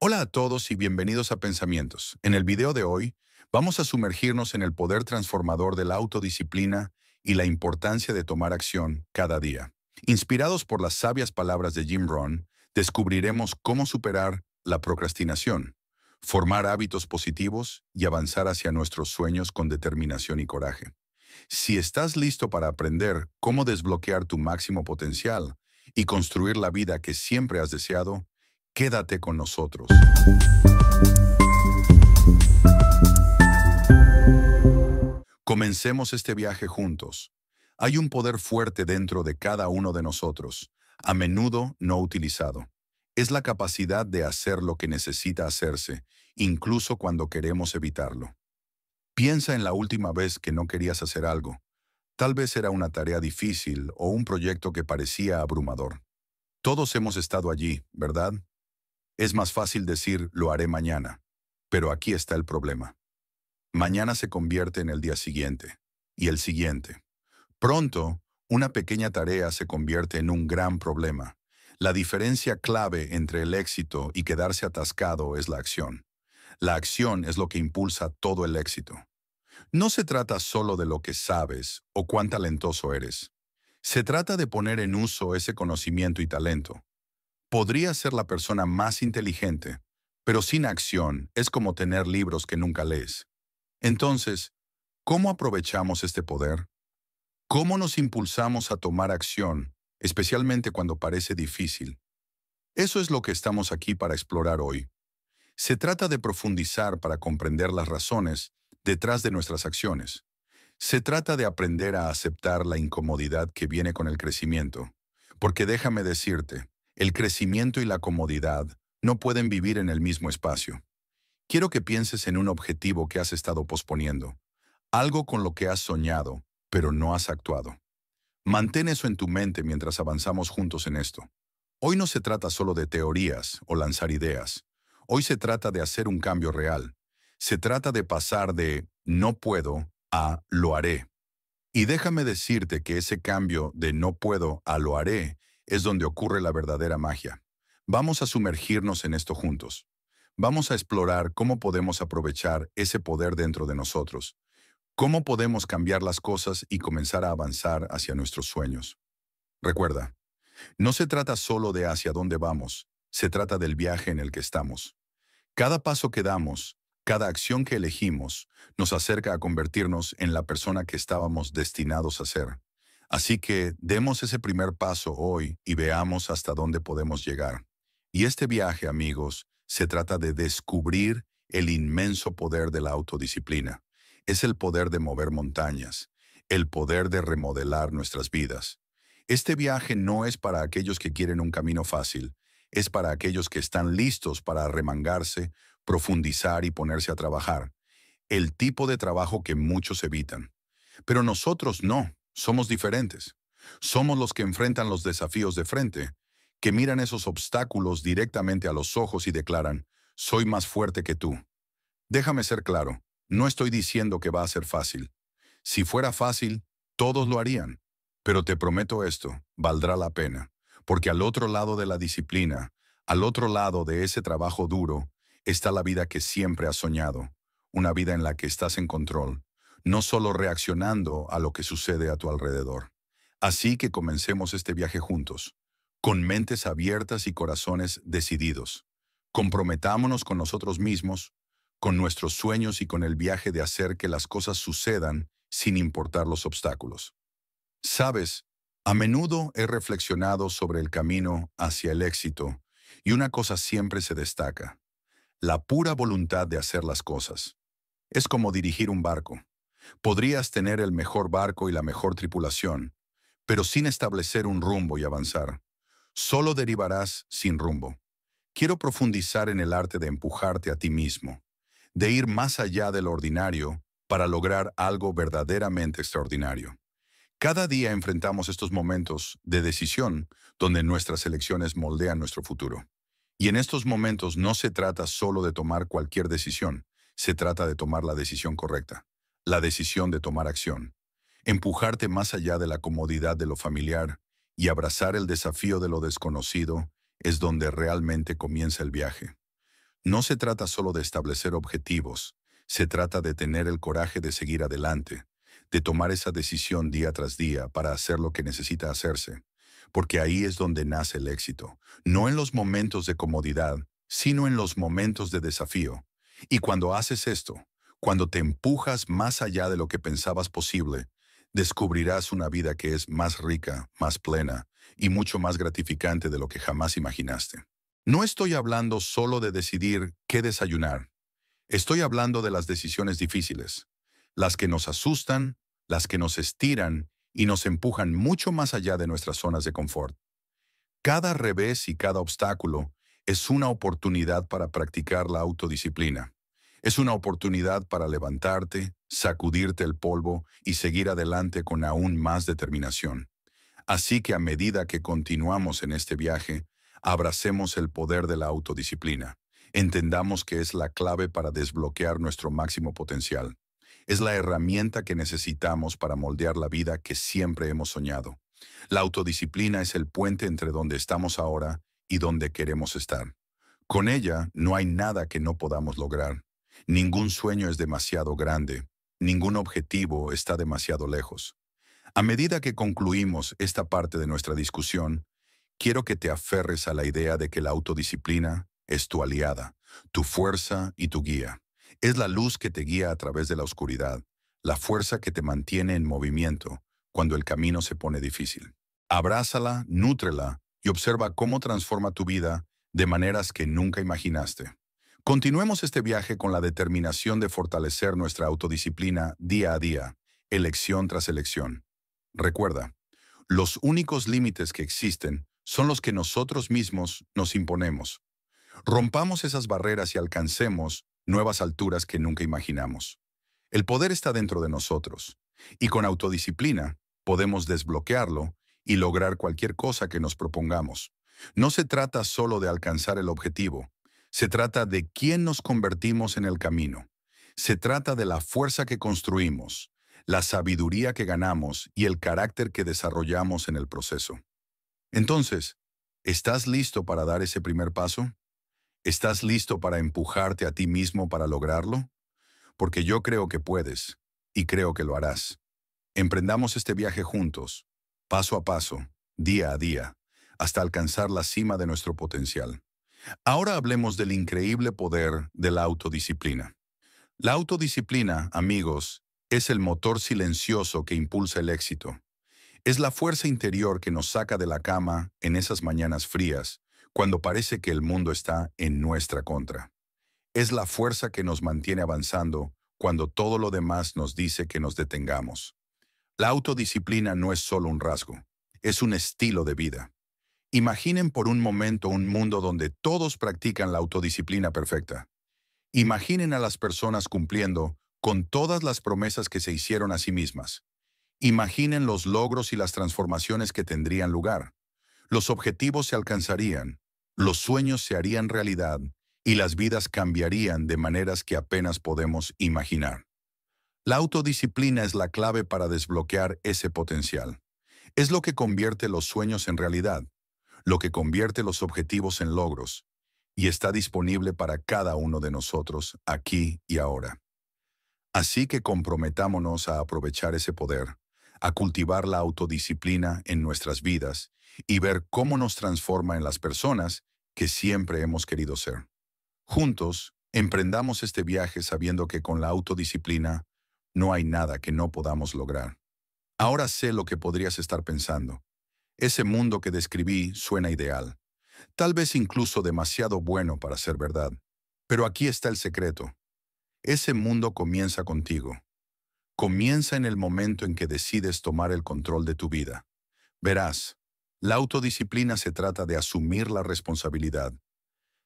Hola a todos y bienvenidos a Pensamientos. En el video de hoy, vamos a sumergirnos en el poder transformador de la autodisciplina y la importancia de tomar acción cada día. Inspirados por las sabias palabras de Jim Rohn, descubriremos cómo superar la procrastinación, formar hábitos positivos y avanzar hacia nuestros sueños con determinación y coraje. Si estás listo para aprender cómo desbloquear tu máximo potencial y construir la vida que siempre has deseado, Quédate con nosotros. Comencemos este viaje juntos. Hay un poder fuerte dentro de cada uno de nosotros, a menudo no utilizado. Es la capacidad de hacer lo que necesita hacerse, incluso cuando queremos evitarlo. Piensa en la última vez que no querías hacer algo. Tal vez era una tarea difícil o un proyecto que parecía abrumador. Todos hemos estado allí, ¿verdad? Es más fácil decir lo haré mañana, pero aquí está el problema. Mañana se convierte en el día siguiente, y el siguiente. Pronto, una pequeña tarea se convierte en un gran problema. La diferencia clave entre el éxito y quedarse atascado es la acción. La acción es lo que impulsa todo el éxito. No se trata solo de lo que sabes o cuán talentoso eres. Se trata de poner en uso ese conocimiento y talento, Podría ser la persona más inteligente, pero sin acción es como tener libros que nunca lees. Entonces, ¿cómo aprovechamos este poder? ¿Cómo nos impulsamos a tomar acción, especialmente cuando parece difícil? Eso es lo que estamos aquí para explorar hoy. Se trata de profundizar para comprender las razones detrás de nuestras acciones. Se trata de aprender a aceptar la incomodidad que viene con el crecimiento. Porque déjame decirte, el crecimiento y la comodidad no pueden vivir en el mismo espacio. Quiero que pienses en un objetivo que has estado posponiendo, algo con lo que has soñado, pero no has actuado. Mantén eso en tu mente mientras avanzamos juntos en esto. Hoy no se trata solo de teorías o lanzar ideas. Hoy se trata de hacer un cambio real. Se trata de pasar de no puedo a lo haré. Y déjame decirte que ese cambio de no puedo a lo haré es donde ocurre la verdadera magia. Vamos a sumergirnos en esto juntos. Vamos a explorar cómo podemos aprovechar ese poder dentro de nosotros, cómo podemos cambiar las cosas y comenzar a avanzar hacia nuestros sueños. Recuerda, no se trata solo de hacia dónde vamos, se trata del viaje en el que estamos. Cada paso que damos, cada acción que elegimos, nos acerca a convertirnos en la persona que estábamos destinados a ser. Así que demos ese primer paso hoy y veamos hasta dónde podemos llegar. Y este viaje, amigos, se trata de descubrir el inmenso poder de la autodisciplina. Es el poder de mover montañas, el poder de remodelar nuestras vidas. Este viaje no es para aquellos que quieren un camino fácil, es para aquellos que están listos para arremangarse, profundizar y ponerse a trabajar. El tipo de trabajo que muchos evitan. Pero nosotros no. Somos diferentes. Somos los que enfrentan los desafíos de frente, que miran esos obstáculos directamente a los ojos y declaran, soy más fuerte que tú. Déjame ser claro, no estoy diciendo que va a ser fácil. Si fuera fácil, todos lo harían. Pero te prometo esto, valdrá la pena, porque al otro lado de la disciplina, al otro lado de ese trabajo duro, está la vida que siempre has soñado, una vida en la que estás en control, no solo reaccionando a lo que sucede a tu alrededor. Así que comencemos este viaje juntos, con mentes abiertas y corazones decididos. Comprometámonos con nosotros mismos, con nuestros sueños y con el viaje de hacer que las cosas sucedan sin importar los obstáculos. Sabes, a menudo he reflexionado sobre el camino hacia el éxito y una cosa siempre se destaca, la pura voluntad de hacer las cosas. Es como dirigir un barco. Podrías tener el mejor barco y la mejor tripulación, pero sin establecer un rumbo y avanzar. Solo derivarás sin rumbo. Quiero profundizar en el arte de empujarte a ti mismo, de ir más allá de lo ordinario para lograr algo verdaderamente extraordinario. Cada día enfrentamos estos momentos de decisión donde nuestras elecciones moldean nuestro futuro. Y en estos momentos no se trata solo de tomar cualquier decisión, se trata de tomar la decisión correcta la decisión de tomar acción, empujarte más allá de la comodidad de lo familiar y abrazar el desafío de lo desconocido es donde realmente comienza el viaje. No se trata solo de establecer objetivos, se trata de tener el coraje de seguir adelante, de tomar esa decisión día tras día para hacer lo que necesita hacerse, porque ahí es donde nace el éxito, no en los momentos de comodidad, sino en los momentos de desafío. Y cuando haces esto, cuando te empujas más allá de lo que pensabas posible, descubrirás una vida que es más rica, más plena y mucho más gratificante de lo que jamás imaginaste. No estoy hablando solo de decidir qué desayunar. Estoy hablando de las decisiones difíciles, las que nos asustan, las que nos estiran y nos empujan mucho más allá de nuestras zonas de confort. Cada revés y cada obstáculo es una oportunidad para practicar la autodisciplina. Es una oportunidad para levantarte, sacudirte el polvo y seguir adelante con aún más determinación. Así que a medida que continuamos en este viaje, abracemos el poder de la autodisciplina. Entendamos que es la clave para desbloquear nuestro máximo potencial. Es la herramienta que necesitamos para moldear la vida que siempre hemos soñado. La autodisciplina es el puente entre donde estamos ahora y donde queremos estar. Con ella no hay nada que no podamos lograr. Ningún sueño es demasiado grande, ningún objetivo está demasiado lejos. A medida que concluimos esta parte de nuestra discusión, quiero que te aferres a la idea de que la autodisciplina es tu aliada, tu fuerza y tu guía. Es la luz que te guía a través de la oscuridad, la fuerza que te mantiene en movimiento cuando el camino se pone difícil. Abrázala, nútrela y observa cómo transforma tu vida de maneras que nunca imaginaste. Continuemos este viaje con la determinación de fortalecer nuestra autodisciplina día a día, elección tras elección. Recuerda, los únicos límites que existen son los que nosotros mismos nos imponemos. Rompamos esas barreras y alcancemos nuevas alturas que nunca imaginamos. El poder está dentro de nosotros, y con autodisciplina podemos desbloquearlo y lograr cualquier cosa que nos propongamos. No se trata solo de alcanzar el objetivo, se trata de quién nos convertimos en el camino. Se trata de la fuerza que construimos, la sabiduría que ganamos y el carácter que desarrollamos en el proceso. Entonces, ¿estás listo para dar ese primer paso? ¿Estás listo para empujarte a ti mismo para lograrlo? Porque yo creo que puedes y creo que lo harás. Emprendamos este viaje juntos, paso a paso, día a día, hasta alcanzar la cima de nuestro potencial. Ahora hablemos del increíble poder de la autodisciplina. La autodisciplina, amigos, es el motor silencioso que impulsa el éxito. Es la fuerza interior que nos saca de la cama en esas mañanas frías, cuando parece que el mundo está en nuestra contra. Es la fuerza que nos mantiene avanzando cuando todo lo demás nos dice que nos detengamos. La autodisciplina no es solo un rasgo, es un estilo de vida. Imaginen por un momento un mundo donde todos practican la autodisciplina perfecta. Imaginen a las personas cumpliendo con todas las promesas que se hicieron a sí mismas. Imaginen los logros y las transformaciones que tendrían lugar. Los objetivos se alcanzarían, los sueños se harían realidad y las vidas cambiarían de maneras que apenas podemos imaginar. La autodisciplina es la clave para desbloquear ese potencial. Es lo que convierte los sueños en realidad lo que convierte los objetivos en logros, y está disponible para cada uno de nosotros aquí y ahora. Así que comprometámonos a aprovechar ese poder, a cultivar la autodisciplina en nuestras vidas y ver cómo nos transforma en las personas que siempre hemos querido ser. Juntos, emprendamos este viaje sabiendo que con la autodisciplina no hay nada que no podamos lograr. Ahora sé lo que podrías estar pensando. Ese mundo que describí suena ideal, tal vez incluso demasiado bueno para ser verdad. Pero aquí está el secreto. Ese mundo comienza contigo. Comienza en el momento en que decides tomar el control de tu vida. Verás, la autodisciplina se trata de asumir la responsabilidad.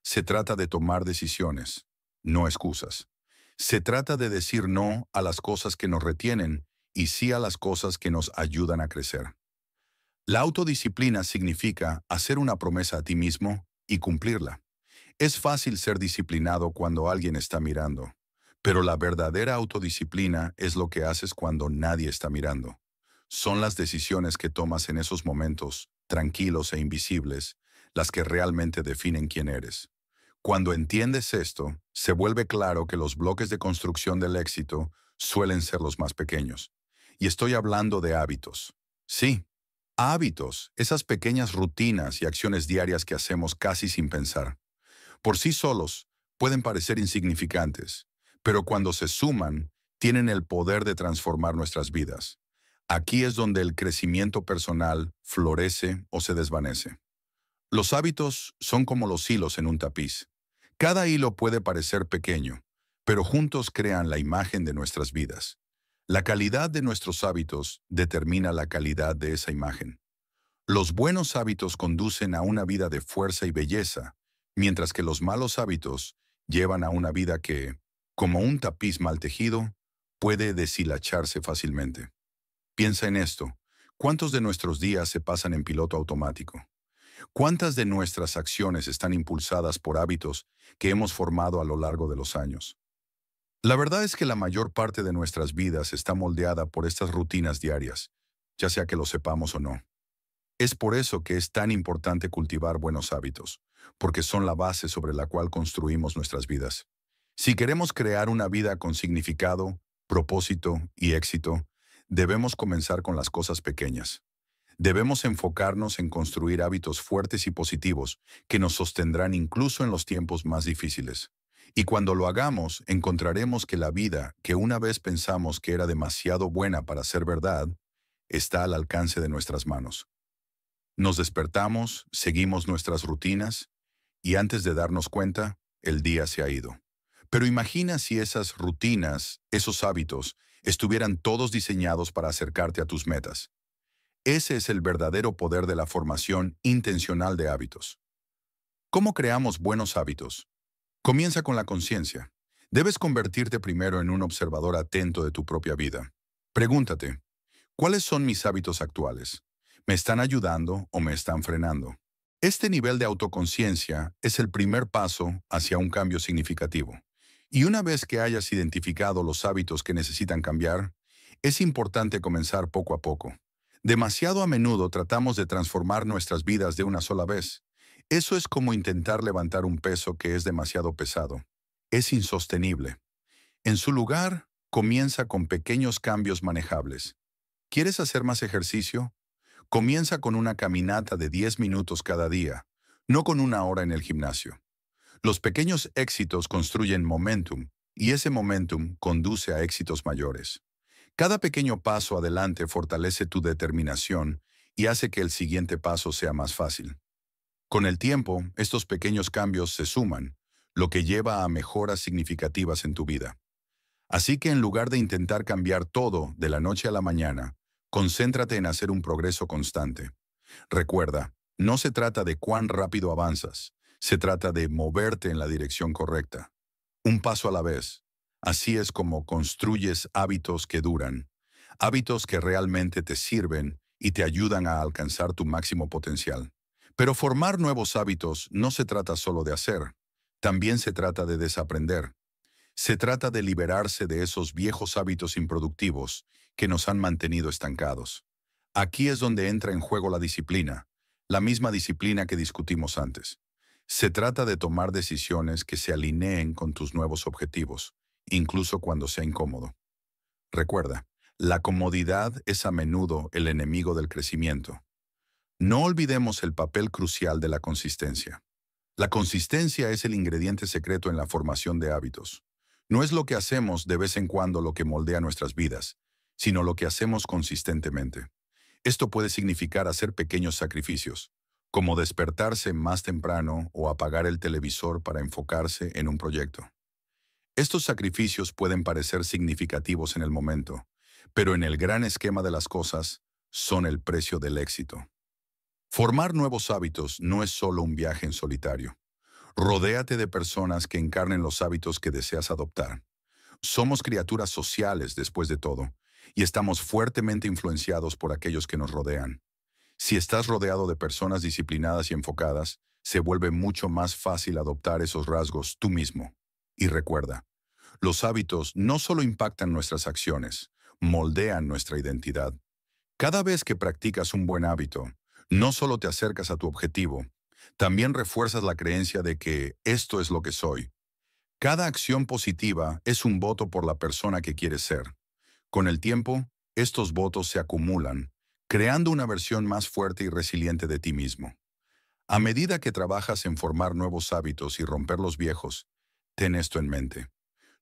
Se trata de tomar decisiones, no excusas. Se trata de decir no a las cosas que nos retienen y sí a las cosas que nos ayudan a crecer. La autodisciplina significa hacer una promesa a ti mismo y cumplirla. Es fácil ser disciplinado cuando alguien está mirando, pero la verdadera autodisciplina es lo que haces cuando nadie está mirando. Son las decisiones que tomas en esos momentos, tranquilos e invisibles, las que realmente definen quién eres. Cuando entiendes esto, se vuelve claro que los bloques de construcción del éxito suelen ser los más pequeños. Y estoy hablando de hábitos. Sí, Hábitos, esas pequeñas rutinas y acciones diarias que hacemos casi sin pensar. Por sí solos, pueden parecer insignificantes, pero cuando se suman, tienen el poder de transformar nuestras vidas. Aquí es donde el crecimiento personal florece o se desvanece. Los hábitos son como los hilos en un tapiz. Cada hilo puede parecer pequeño, pero juntos crean la imagen de nuestras vidas. La calidad de nuestros hábitos determina la calidad de esa imagen. Los buenos hábitos conducen a una vida de fuerza y belleza, mientras que los malos hábitos llevan a una vida que, como un tapiz mal tejido, puede deshilacharse fácilmente. Piensa en esto. ¿Cuántos de nuestros días se pasan en piloto automático? ¿Cuántas de nuestras acciones están impulsadas por hábitos que hemos formado a lo largo de los años? La verdad es que la mayor parte de nuestras vidas está moldeada por estas rutinas diarias, ya sea que lo sepamos o no. Es por eso que es tan importante cultivar buenos hábitos, porque son la base sobre la cual construimos nuestras vidas. Si queremos crear una vida con significado, propósito y éxito, debemos comenzar con las cosas pequeñas. Debemos enfocarnos en construir hábitos fuertes y positivos que nos sostendrán incluso en los tiempos más difíciles. Y cuando lo hagamos, encontraremos que la vida, que una vez pensamos que era demasiado buena para ser verdad, está al alcance de nuestras manos. Nos despertamos, seguimos nuestras rutinas, y antes de darnos cuenta, el día se ha ido. Pero imagina si esas rutinas, esos hábitos, estuvieran todos diseñados para acercarte a tus metas. Ese es el verdadero poder de la formación intencional de hábitos. ¿Cómo creamos buenos hábitos? Comienza con la conciencia. Debes convertirte primero en un observador atento de tu propia vida. Pregúntate, ¿cuáles son mis hábitos actuales? ¿Me están ayudando o me están frenando? Este nivel de autoconciencia es el primer paso hacia un cambio significativo. Y una vez que hayas identificado los hábitos que necesitan cambiar, es importante comenzar poco a poco. Demasiado a menudo tratamos de transformar nuestras vidas de una sola vez, eso es como intentar levantar un peso que es demasiado pesado. Es insostenible. En su lugar, comienza con pequeños cambios manejables. ¿Quieres hacer más ejercicio? Comienza con una caminata de 10 minutos cada día, no con una hora en el gimnasio. Los pequeños éxitos construyen momentum y ese momentum conduce a éxitos mayores. Cada pequeño paso adelante fortalece tu determinación y hace que el siguiente paso sea más fácil. Con el tiempo, estos pequeños cambios se suman, lo que lleva a mejoras significativas en tu vida. Así que en lugar de intentar cambiar todo de la noche a la mañana, concéntrate en hacer un progreso constante. Recuerda, no se trata de cuán rápido avanzas, se trata de moverte en la dirección correcta. Un paso a la vez. Así es como construyes hábitos que duran, hábitos que realmente te sirven y te ayudan a alcanzar tu máximo potencial. Pero formar nuevos hábitos no se trata solo de hacer, también se trata de desaprender. Se trata de liberarse de esos viejos hábitos improductivos que nos han mantenido estancados. Aquí es donde entra en juego la disciplina, la misma disciplina que discutimos antes. Se trata de tomar decisiones que se alineen con tus nuevos objetivos, incluso cuando sea incómodo. Recuerda, la comodidad es a menudo el enemigo del crecimiento. No olvidemos el papel crucial de la consistencia. La consistencia es el ingrediente secreto en la formación de hábitos. No es lo que hacemos de vez en cuando lo que moldea nuestras vidas, sino lo que hacemos consistentemente. Esto puede significar hacer pequeños sacrificios, como despertarse más temprano o apagar el televisor para enfocarse en un proyecto. Estos sacrificios pueden parecer significativos en el momento, pero en el gran esquema de las cosas son el precio del éxito. Formar nuevos hábitos no es solo un viaje en solitario. Rodéate de personas que encarnen los hábitos que deseas adoptar. Somos criaturas sociales después de todo, y estamos fuertemente influenciados por aquellos que nos rodean. Si estás rodeado de personas disciplinadas y enfocadas, se vuelve mucho más fácil adoptar esos rasgos tú mismo. Y recuerda, los hábitos no solo impactan nuestras acciones, moldean nuestra identidad. Cada vez que practicas un buen hábito, no solo te acercas a tu objetivo, también refuerzas la creencia de que esto es lo que soy. Cada acción positiva es un voto por la persona que quieres ser. Con el tiempo, estos votos se acumulan, creando una versión más fuerte y resiliente de ti mismo. A medida que trabajas en formar nuevos hábitos y romper los viejos, ten esto en mente.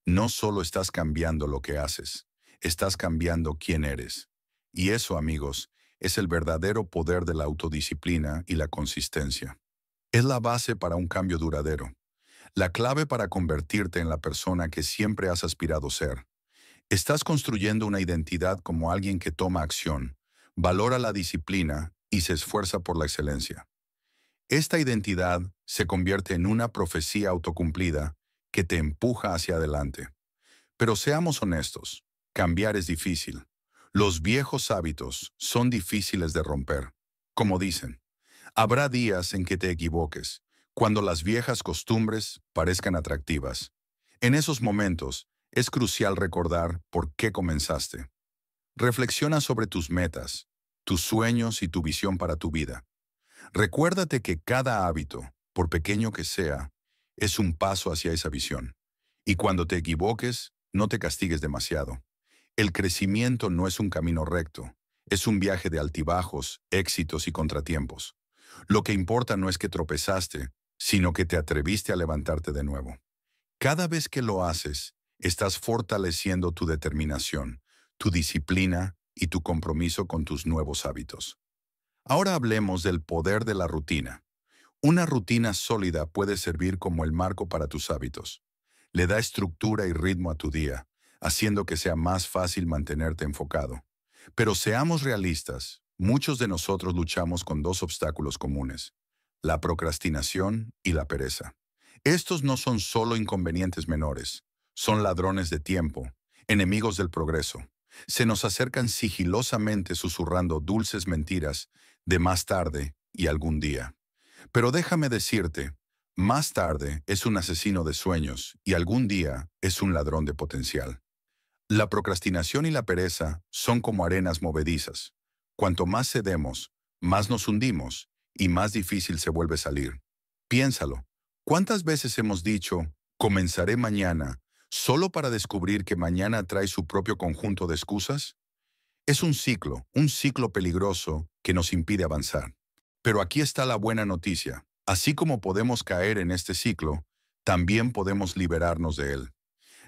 No solo estás cambiando lo que haces, estás cambiando quién eres. Y eso, amigos, es el verdadero poder de la autodisciplina y la consistencia. Es la base para un cambio duradero, la clave para convertirte en la persona que siempre has aspirado ser. Estás construyendo una identidad como alguien que toma acción, valora la disciplina y se esfuerza por la excelencia. Esta identidad se convierte en una profecía autocumplida que te empuja hacia adelante. Pero seamos honestos, cambiar es difícil. Los viejos hábitos son difíciles de romper. Como dicen, habrá días en que te equivoques, cuando las viejas costumbres parezcan atractivas. En esos momentos, es crucial recordar por qué comenzaste. Reflexiona sobre tus metas, tus sueños y tu visión para tu vida. Recuérdate que cada hábito, por pequeño que sea, es un paso hacia esa visión. Y cuando te equivoques, no te castigues demasiado. El crecimiento no es un camino recto, es un viaje de altibajos, éxitos y contratiempos. Lo que importa no es que tropezaste, sino que te atreviste a levantarte de nuevo. Cada vez que lo haces, estás fortaleciendo tu determinación, tu disciplina y tu compromiso con tus nuevos hábitos. Ahora hablemos del poder de la rutina. Una rutina sólida puede servir como el marco para tus hábitos. Le da estructura y ritmo a tu día, haciendo que sea más fácil mantenerte enfocado. Pero seamos realistas, muchos de nosotros luchamos con dos obstáculos comunes, la procrastinación y la pereza. Estos no son solo inconvenientes menores, son ladrones de tiempo, enemigos del progreso. Se nos acercan sigilosamente susurrando dulces mentiras de más tarde y algún día. Pero déjame decirte, más tarde es un asesino de sueños y algún día es un ladrón de potencial. La procrastinación y la pereza son como arenas movedizas. Cuanto más cedemos, más nos hundimos y más difícil se vuelve salir. Piénsalo. ¿Cuántas veces hemos dicho, comenzaré mañana, solo para descubrir que mañana trae su propio conjunto de excusas? Es un ciclo, un ciclo peligroso que nos impide avanzar. Pero aquí está la buena noticia. Así como podemos caer en este ciclo, también podemos liberarnos de él.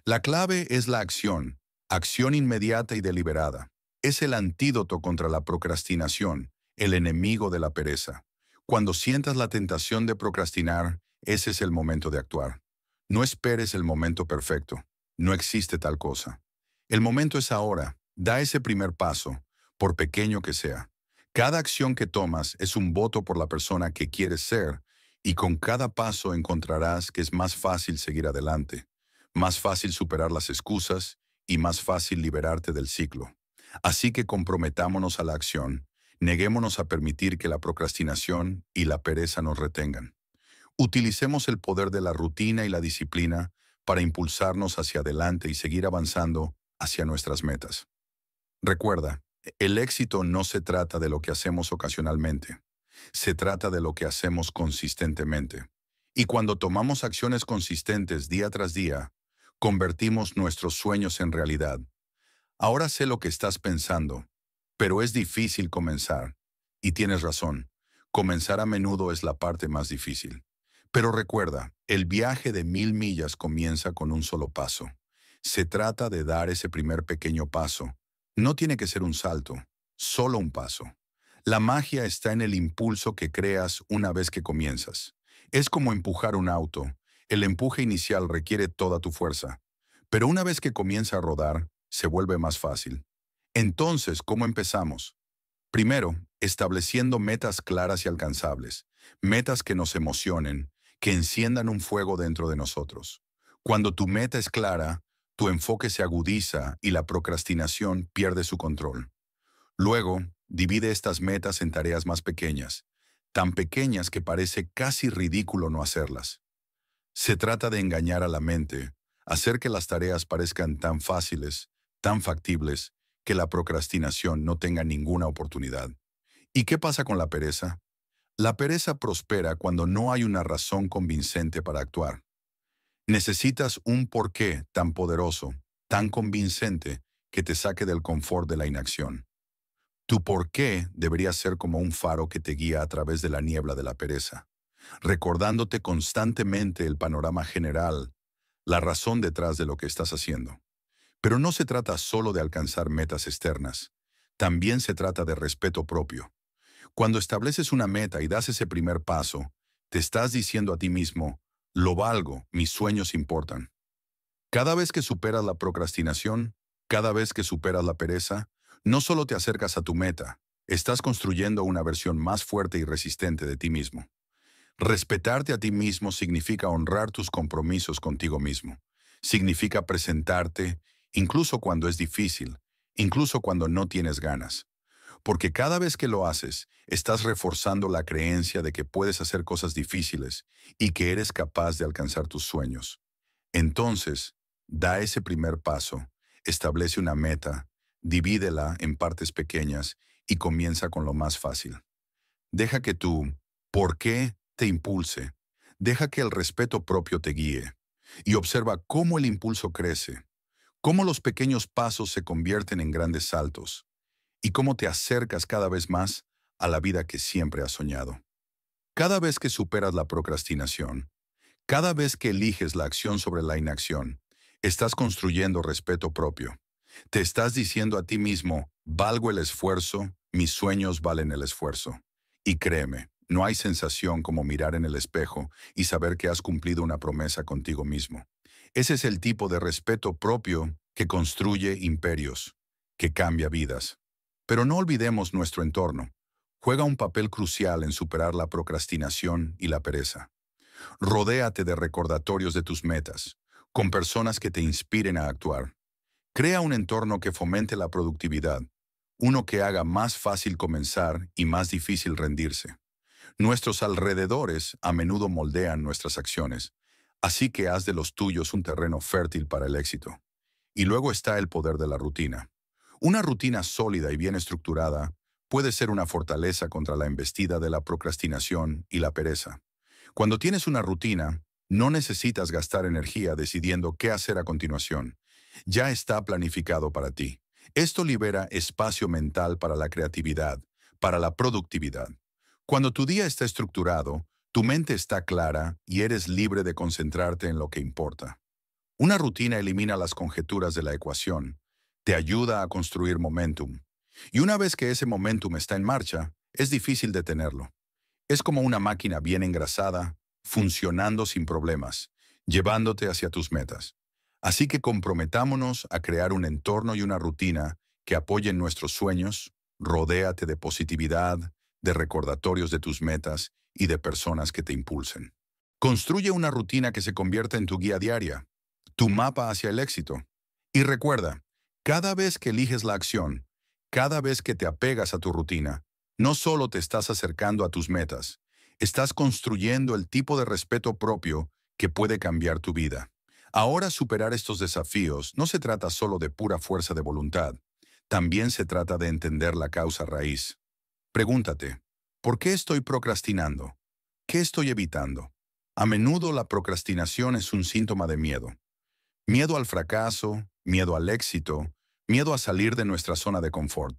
La clave es la acción, Acción inmediata y deliberada. Es el antídoto contra la procrastinación, el enemigo de la pereza. Cuando sientas la tentación de procrastinar, ese es el momento de actuar. No esperes el momento perfecto. No existe tal cosa. El momento es ahora. Da ese primer paso, por pequeño que sea. Cada acción que tomas es un voto por la persona que quieres ser y con cada paso encontrarás que es más fácil seguir adelante, más fácil superar las excusas y más fácil liberarte del ciclo. Así que comprometámonos a la acción, neguémonos a permitir que la procrastinación y la pereza nos retengan. Utilicemos el poder de la rutina y la disciplina para impulsarnos hacia adelante y seguir avanzando hacia nuestras metas. Recuerda, el éxito no se trata de lo que hacemos ocasionalmente, se trata de lo que hacemos consistentemente. Y cuando tomamos acciones consistentes día tras día, convertimos nuestros sueños en realidad. Ahora sé lo que estás pensando, pero es difícil comenzar. Y tienes razón, comenzar a menudo es la parte más difícil. Pero recuerda, el viaje de mil millas comienza con un solo paso. Se trata de dar ese primer pequeño paso. No tiene que ser un salto, solo un paso. La magia está en el impulso que creas una vez que comienzas. Es como empujar un auto. El empuje inicial requiere toda tu fuerza, pero una vez que comienza a rodar, se vuelve más fácil. Entonces, ¿cómo empezamos? Primero, estableciendo metas claras y alcanzables, metas que nos emocionen, que enciendan un fuego dentro de nosotros. Cuando tu meta es clara, tu enfoque se agudiza y la procrastinación pierde su control. Luego, divide estas metas en tareas más pequeñas, tan pequeñas que parece casi ridículo no hacerlas. Se trata de engañar a la mente, hacer que las tareas parezcan tan fáciles, tan factibles, que la procrastinación no tenga ninguna oportunidad. ¿Y qué pasa con la pereza? La pereza prospera cuando no hay una razón convincente para actuar. Necesitas un porqué tan poderoso, tan convincente, que te saque del confort de la inacción. Tu porqué debería ser como un faro que te guía a través de la niebla de la pereza recordándote constantemente el panorama general, la razón detrás de lo que estás haciendo. Pero no se trata solo de alcanzar metas externas, también se trata de respeto propio. Cuando estableces una meta y das ese primer paso, te estás diciendo a ti mismo, lo valgo, mis sueños importan. Cada vez que superas la procrastinación, cada vez que superas la pereza, no solo te acercas a tu meta, estás construyendo una versión más fuerte y resistente de ti mismo. Respetarte a ti mismo significa honrar tus compromisos contigo mismo. Significa presentarte, incluso cuando es difícil, incluso cuando no tienes ganas. Porque cada vez que lo haces, estás reforzando la creencia de que puedes hacer cosas difíciles y que eres capaz de alcanzar tus sueños. Entonces, da ese primer paso, establece una meta, divídela en partes pequeñas y comienza con lo más fácil. Deja que tú, por qué te impulse. Deja que el respeto propio te guíe y observa cómo el impulso crece, cómo los pequeños pasos se convierten en grandes saltos y cómo te acercas cada vez más a la vida que siempre has soñado. Cada vez que superas la procrastinación, cada vez que eliges la acción sobre la inacción, estás construyendo respeto propio. Te estás diciendo a ti mismo, valgo el esfuerzo, mis sueños valen el esfuerzo. Y créeme, no hay sensación como mirar en el espejo y saber que has cumplido una promesa contigo mismo. Ese es el tipo de respeto propio que construye imperios, que cambia vidas. Pero no olvidemos nuestro entorno. Juega un papel crucial en superar la procrastinación y la pereza. Rodéate de recordatorios de tus metas, con personas que te inspiren a actuar. Crea un entorno que fomente la productividad, uno que haga más fácil comenzar y más difícil rendirse. Nuestros alrededores a menudo moldean nuestras acciones, así que haz de los tuyos un terreno fértil para el éxito. Y luego está el poder de la rutina. Una rutina sólida y bien estructurada puede ser una fortaleza contra la embestida de la procrastinación y la pereza. Cuando tienes una rutina, no necesitas gastar energía decidiendo qué hacer a continuación. Ya está planificado para ti. Esto libera espacio mental para la creatividad, para la productividad cuando tu día está estructurado, tu mente está clara y eres libre de concentrarte en lo que importa. Una rutina elimina las conjeturas de la ecuación, te ayuda a construir momentum, y una vez que ese momentum está en marcha, es difícil detenerlo. Es como una máquina bien engrasada, funcionando sin problemas, llevándote hacia tus metas. Así que comprometámonos a crear un entorno y una rutina que apoyen nuestros sueños, rodéate de positividad, de recordatorios de tus metas y de personas que te impulsen. Construye una rutina que se convierta en tu guía diaria, tu mapa hacia el éxito. Y recuerda, cada vez que eliges la acción, cada vez que te apegas a tu rutina, no solo te estás acercando a tus metas, estás construyendo el tipo de respeto propio que puede cambiar tu vida. Ahora superar estos desafíos no se trata solo de pura fuerza de voluntad, también se trata de entender la causa raíz. Pregúntate, ¿por qué estoy procrastinando? ¿Qué estoy evitando? A menudo la procrastinación es un síntoma de miedo. Miedo al fracaso, miedo al éxito, miedo a salir de nuestra zona de confort.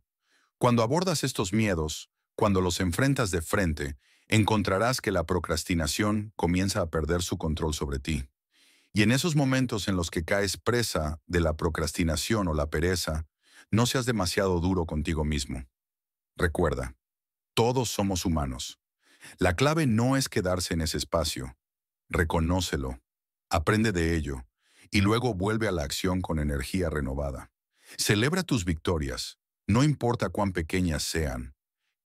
Cuando abordas estos miedos, cuando los enfrentas de frente, encontrarás que la procrastinación comienza a perder su control sobre ti. Y en esos momentos en los que caes presa de la procrastinación o la pereza, no seas demasiado duro contigo mismo. Recuerda, todos somos humanos. La clave no es quedarse en ese espacio. Reconócelo, aprende de ello y luego vuelve a la acción con energía renovada. Celebra tus victorias, no importa cuán pequeñas sean.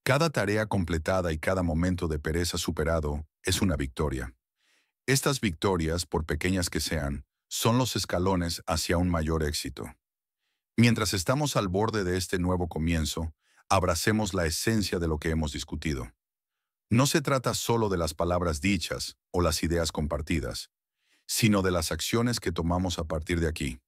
Cada tarea completada y cada momento de pereza superado es una victoria. Estas victorias, por pequeñas que sean, son los escalones hacia un mayor éxito. Mientras estamos al borde de este nuevo comienzo, abracemos la esencia de lo que hemos discutido. No se trata solo de las palabras dichas o las ideas compartidas, sino de las acciones que tomamos a partir de aquí.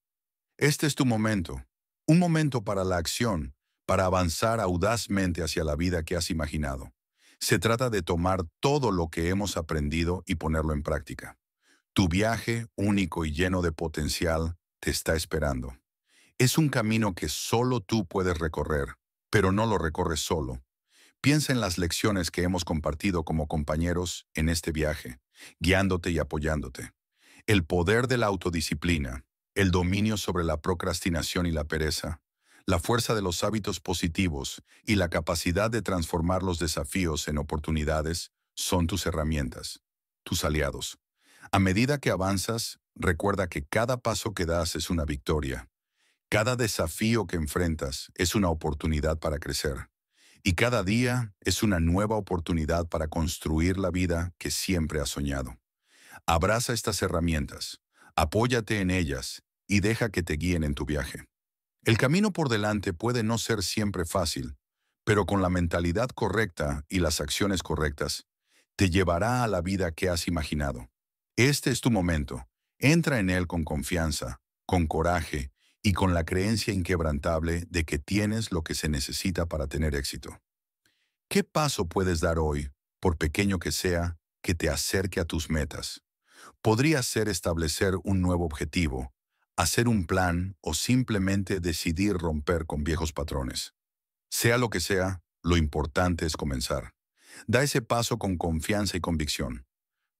Este es tu momento, un momento para la acción, para avanzar audazmente hacia la vida que has imaginado. Se trata de tomar todo lo que hemos aprendido y ponerlo en práctica. Tu viaje, único y lleno de potencial, te está esperando. Es un camino que solo tú puedes recorrer, pero no lo recorres solo. Piensa en las lecciones que hemos compartido como compañeros en este viaje, guiándote y apoyándote. El poder de la autodisciplina, el dominio sobre la procrastinación y la pereza, la fuerza de los hábitos positivos y la capacidad de transformar los desafíos en oportunidades son tus herramientas, tus aliados. A medida que avanzas, recuerda que cada paso que das es una victoria cada desafío que enfrentas es una oportunidad para crecer. Y cada día es una nueva oportunidad para construir la vida que siempre has soñado. Abraza estas herramientas, apóyate en ellas y deja que te guíen en tu viaje. El camino por delante puede no ser siempre fácil, pero con la mentalidad correcta y las acciones correctas, te llevará a la vida que has imaginado. Este es tu momento. Entra en él con confianza, con coraje y con la creencia inquebrantable de que tienes lo que se necesita para tener éxito. ¿Qué paso puedes dar hoy, por pequeño que sea, que te acerque a tus metas? Podría ser establecer un nuevo objetivo, hacer un plan o simplemente decidir romper con viejos patrones. Sea lo que sea, lo importante es comenzar. Da ese paso con confianza y convicción.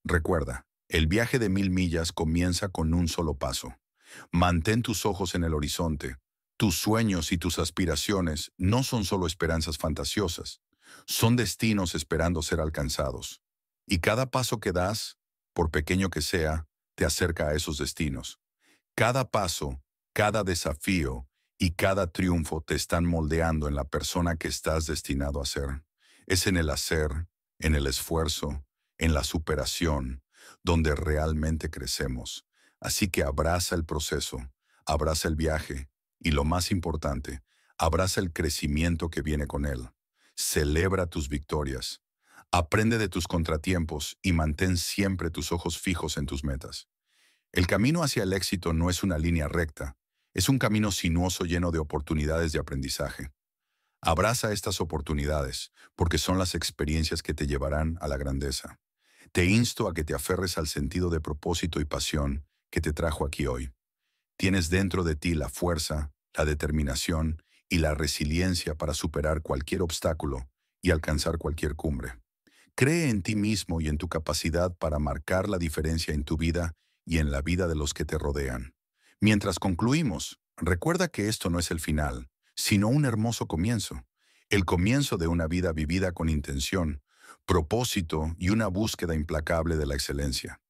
Recuerda, el viaje de mil millas comienza con un solo paso. Mantén tus ojos en el horizonte. Tus sueños y tus aspiraciones no son solo esperanzas fantasiosas, son destinos esperando ser alcanzados. Y cada paso que das, por pequeño que sea, te acerca a esos destinos. Cada paso, cada desafío y cada triunfo te están moldeando en la persona que estás destinado a ser. Es en el hacer, en el esfuerzo, en la superación, donde realmente crecemos. Así que abraza el proceso, abraza el viaje y lo más importante, abraza el crecimiento que viene con él. Celebra tus victorias. Aprende de tus contratiempos y mantén siempre tus ojos fijos en tus metas. El camino hacia el éxito no es una línea recta, es un camino sinuoso lleno de oportunidades de aprendizaje. Abraza estas oportunidades, porque son las experiencias que te llevarán a la grandeza. Te insto a que te aferres al sentido de propósito y pasión, que te trajo aquí hoy. Tienes dentro de ti la fuerza, la determinación y la resiliencia para superar cualquier obstáculo y alcanzar cualquier cumbre. Cree en ti mismo y en tu capacidad para marcar la diferencia en tu vida y en la vida de los que te rodean. Mientras concluimos, recuerda que esto no es el final, sino un hermoso comienzo. El comienzo de una vida vivida con intención, propósito y una búsqueda implacable de la excelencia.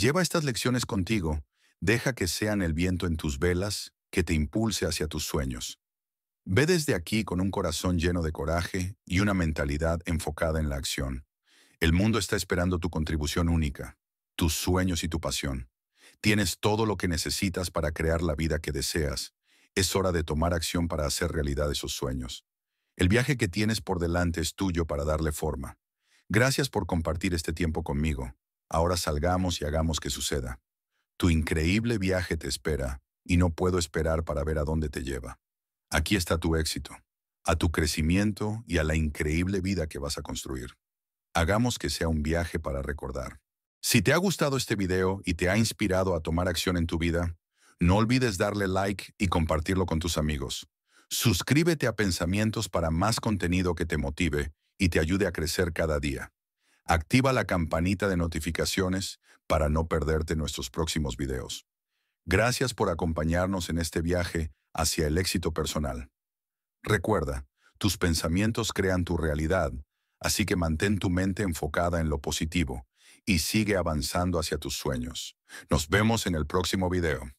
Lleva estas lecciones contigo, deja que sean el viento en tus velas, que te impulse hacia tus sueños. Ve desde aquí con un corazón lleno de coraje y una mentalidad enfocada en la acción. El mundo está esperando tu contribución única, tus sueños y tu pasión. Tienes todo lo que necesitas para crear la vida que deseas. Es hora de tomar acción para hacer realidad esos sueños. El viaje que tienes por delante es tuyo para darle forma. Gracias por compartir este tiempo conmigo. Ahora salgamos y hagamos que suceda. Tu increíble viaje te espera, y no puedo esperar para ver a dónde te lleva. Aquí está tu éxito, a tu crecimiento y a la increíble vida que vas a construir. Hagamos que sea un viaje para recordar. Si te ha gustado este video y te ha inspirado a tomar acción en tu vida, no olvides darle like y compartirlo con tus amigos. Suscríbete a Pensamientos para más contenido que te motive y te ayude a crecer cada día. Activa la campanita de notificaciones para no perderte nuestros próximos videos. Gracias por acompañarnos en este viaje hacia el éxito personal. Recuerda, tus pensamientos crean tu realidad, así que mantén tu mente enfocada en lo positivo y sigue avanzando hacia tus sueños. Nos vemos en el próximo video.